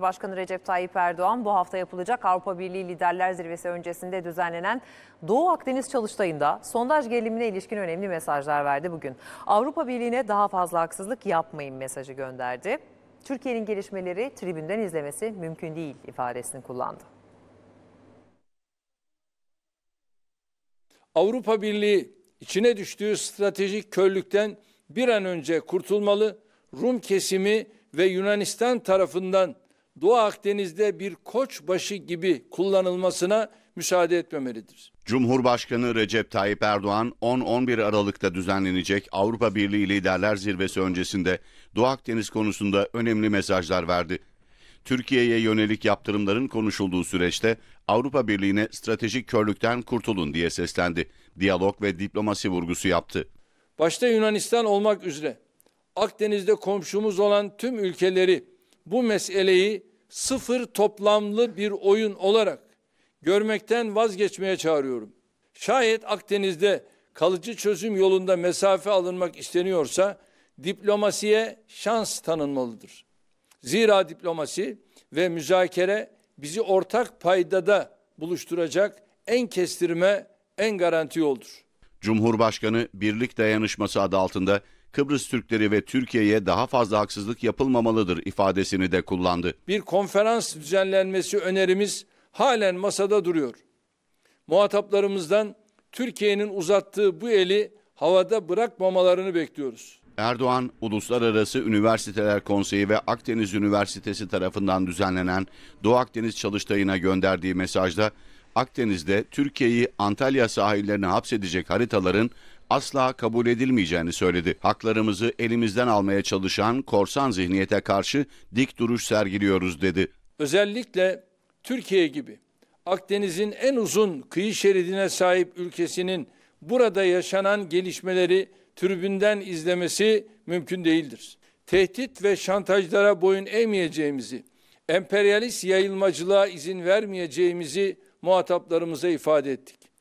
Başkanı Recep Tayyip Erdoğan bu hafta yapılacak Avrupa Birliği Liderler Zirvesi öncesinde düzenlenen Doğu Akdeniz çalıştayında sondaj gerilimine ilişkin önemli mesajlar verdi bugün. Avrupa Birliği'ne daha fazla haksızlık yapmayın mesajı gönderdi. Türkiye'nin gelişmeleri tribünden izlemesi mümkün değil ifadesini kullandı. Avrupa Birliği içine düştüğü stratejik körlükten bir an önce kurtulmalı, Rum kesimi ve Yunanistan tarafından Doğu Akdeniz'de bir koçbaşı gibi kullanılmasına müsaade etmemelidir. Cumhurbaşkanı Recep Tayyip Erdoğan 10-11 Aralık'ta düzenlenecek Avrupa Birliği Liderler Zirvesi öncesinde Doğu Akdeniz konusunda önemli mesajlar verdi. Türkiye'ye yönelik yaptırımların konuşulduğu süreçte Avrupa Birliği'ne stratejik körlükten kurtulun diye seslendi. Diyalog ve diplomasi vurgusu yaptı. Başta Yunanistan olmak üzere Akdeniz'de komşumuz olan tüm ülkeleri bu meseleyi sıfır toplamlı bir oyun olarak görmekten vazgeçmeye çağırıyorum. Şayet Akdeniz'de kalıcı çözüm yolunda mesafe alınmak isteniyorsa diplomasiye şans tanınmalıdır. Zira diplomasi ve müzakere bizi ortak paydada buluşturacak en kestirme, en garanti yoldur. Cumhurbaşkanı Birlik Dayanışması adı altında Kıbrıs Türkleri ve Türkiye'ye daha fazla haksızlık yapılmamalıdır ifadesini de kullandı. Bir konferans düzenlenmesi önerimiz halen masada duruyor. Muhataplarımızdan Türkiye'nin uzattığı bu eli havada bırakmamalarını bekliyoruz. Erdoğan, Uluslararası Üniversiteler Konseyi ve Akdeniz Üniversitesi tarafından düzenlenen Doğu Akdeniz Çalıştayı'na gönderdiği mesajda Akdeniz'de Türkiye'yi Antalya sahillerine hapsedecek haritaların asla kabul edilmeyeceğini söyledi. Haklarımızı elimizden almaya çalışan korsan zihniyete karşı dik duruş sergiliyoruz dedi. Özellikle Türkiye gibi Akdeniz'in en uzun kıyı şeridine sahip ülkesinin burada yaşanan gelişmeleri tribünden izlemesi mümkün değildir. Tehdit ve şantajlara boyun eğmeyeceğimizi, emperyalist yayılmacılığa izin vermeyeceğimizi muhataplarımıza ifade ettik.